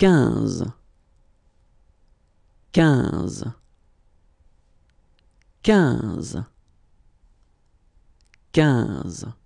15 15 15 15